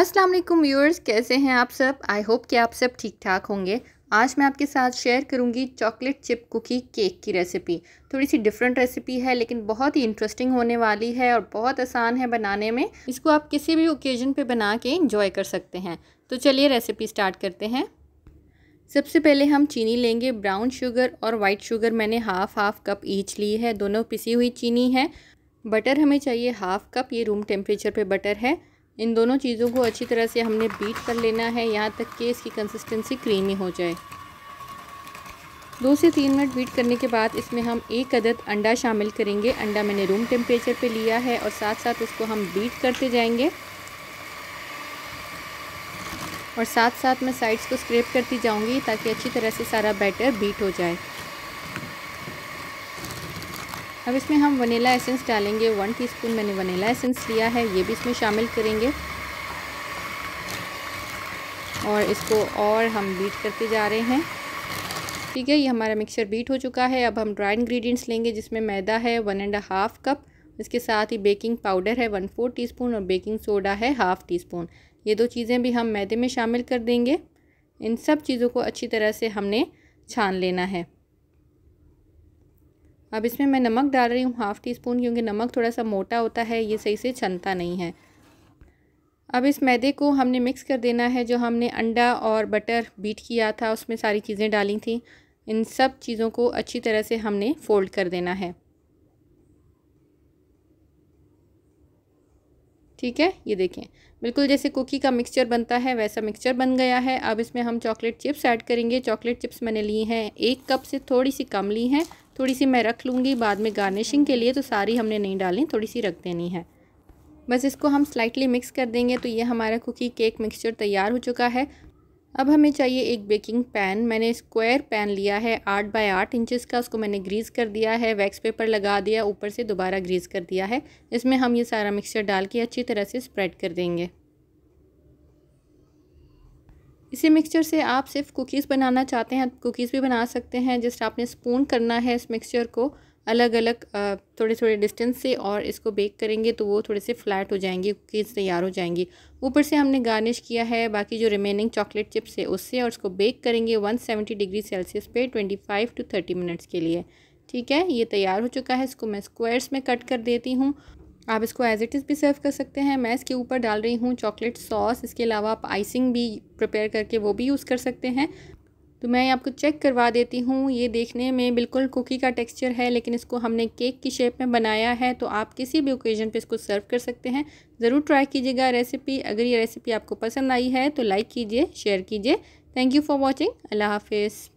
अस्सलाम वालेकुम व्यूअर्स कैसे हैं आप सब आई होप कि आप सब ठीक ठाक होंगे आज मैं आपके साथ शेयर करूंगी चॉकलेट चिप कुकी केक की रेसिपी थोड़ी सी डिफरेंट रेसिपी है लेकिन बहुत ही इंटरेस्टिंग होने वाली है और बहुत आसान है बनाने में इसको आप किसी भी ओकेज़न पे बना के इंजॉय कर सकते हैं तो चलिए रेसिपी स्टार्ट करते हैं सबसे पहले हम चीनी लेंगे ब्राउन शुगर और वाइट शुगर मैंने हाफ़ हाफ़ कप ईच ली है दोनों पिसी हुई चीनी है बटर हमें चाहिए हाफ़ कप ये रूम टेम्परेचर पर बटर है इन दोनों चीज़ों को अच्छी तरह से हमने बीट कर लेना है यहाँ तक कि इसकी कंसिस्टेंसी क्रीमी हो जाए दो से तीन मिनट बीट करने के बाद इसमें हम एक अदद अंडा शामिल करेंगे अंडा मैंने रूम टेम्परेचर पे लिया है और साथ साथ उसको हम बीट करते जाएंगे और साथ साथ मैं साइड्स को स्क्रेप करती जाऊंगी ताकि अच्छी तरह से सारा बैटर बीट हो जाए अब इसमें हम वनीला एसेंस डालेंगे वन टीस्पून मैंने वनीला एसेंस लिया है ये भी इसमें शामिल करेंगे और इसको और हम बीट करते जा रहे हैं ठीक है ये हमारा मिक्सर बीट हो चुका है अब हम ड्राई इंग्रेडिएंट्स लेंगे जिसमें मैदा है वन एंड हाफ़ कप इसके साथ ही बेकिंग पाउडर है वन फोर टी और बेकिंग सोडा है हाफ़ टी स्पून ये दो चीज़ें भी हम मैदे में शामिल कर देंगे इन सब चीज़ों को अच्छी तरह से हमने छान लेना है अब इसमें मैं नमक डाल रही हूँ हाफ़ टी स्पून क्योंकि नमक थोड़ा सा मोटा होता है ये सही से छनता नहीं है अब इस मैदे को हमने मिक्स कर देना है जो हमने अंडा और बटर बीट किया था उसमें सारी चीज़ें डाली थी इन सब चीज़ों को अच्छी तरह से हमने फ़ोल्ड कर देना है ठीक है ये देखें बिल्कुल जैसे कुकी का मिक्सचर बनता है वैसा मिक्सचर बन गया है अब इसमें हम चॉकलेट चिप्स ऐड करेंगे चॉकलेट चिप्स मैंने ली हैं एक कप से थोड़ी सी कम ली हैं थोड़ी सी मैं रख लूँगी बाद में गार्निशिंग के लिए तो सारी हमने नहीं डालनी थोड़ी सी रख देनी है बस इसको हम स्लाइटली मिक्स कर देंगे तो ये हमारा कुकी केक मिक्सचर तैयार हो चुका है अब हमें चाहिए एक बेकिंग पैन मैंने स्क्वायर पैन लिया है आठ बाय आठ इंचज़ का उसको मैंने ग्रीस कर दिया है वैक्स पेपर लगा दिया ऊपर से दोबारा ग्रीस कर दिया है इसमें हम ये सारा मिक्सचर डाल के अच्छी तरह से स्प्रेड कर देंगे इसी मिक्सचर से आप सिर्फ कुकीज़ बनाना चाहते हैं कुकीज़ भी बना सकते हैं जस्ट आपने स्पून करना है इस मिक्सचर को अलग अलग थोड़े थोड़े डिस्टेंस से और इसको बेक करेंगे तो वो थोड़े से फ्लैट हो जाएंगे कुकीज़ तैयार हो जाएंगी ऊपर से हमने गार्निश किया है बाकी जो रिमेनिंग चॉकलेट चिप्स है उससे और इसको बेक करेंगे 170 डिग्री सेल्सियस पे 25 टू थर्टी मिनट्स के लिए ठीक है ये तैयार हो चुका है इसको मैं स्क्वायर्स में कट कर देती हूँ आप इसको एज़ इट इज़ भी सर्व कर सकते हैं मैं इसके ऊपर डाल रही हूँ चॉकलेट सॉस इसके अलावा आप आइसिंग भी प्रिपेयर करके वो भी यूज़ कर सकते हैं तो मैं आपको चेक करवा देती हूँ ये देखने में बिल्कुल कुकी का टेक्सचर है लेकिन इसको हमने केक की शेप में बनाया है तो आप किसी भी ओकेज़न पे इसको सर्व कर सकते हैं ज़रूर ट्राई कीजिएगा रेसिपी अगर ये रेसिपी आपको पसंद आई है तो लाइक कीजिए शेयर कीजिए थैंक यू फॉर वॉचिंग अल्लाह हाफिज़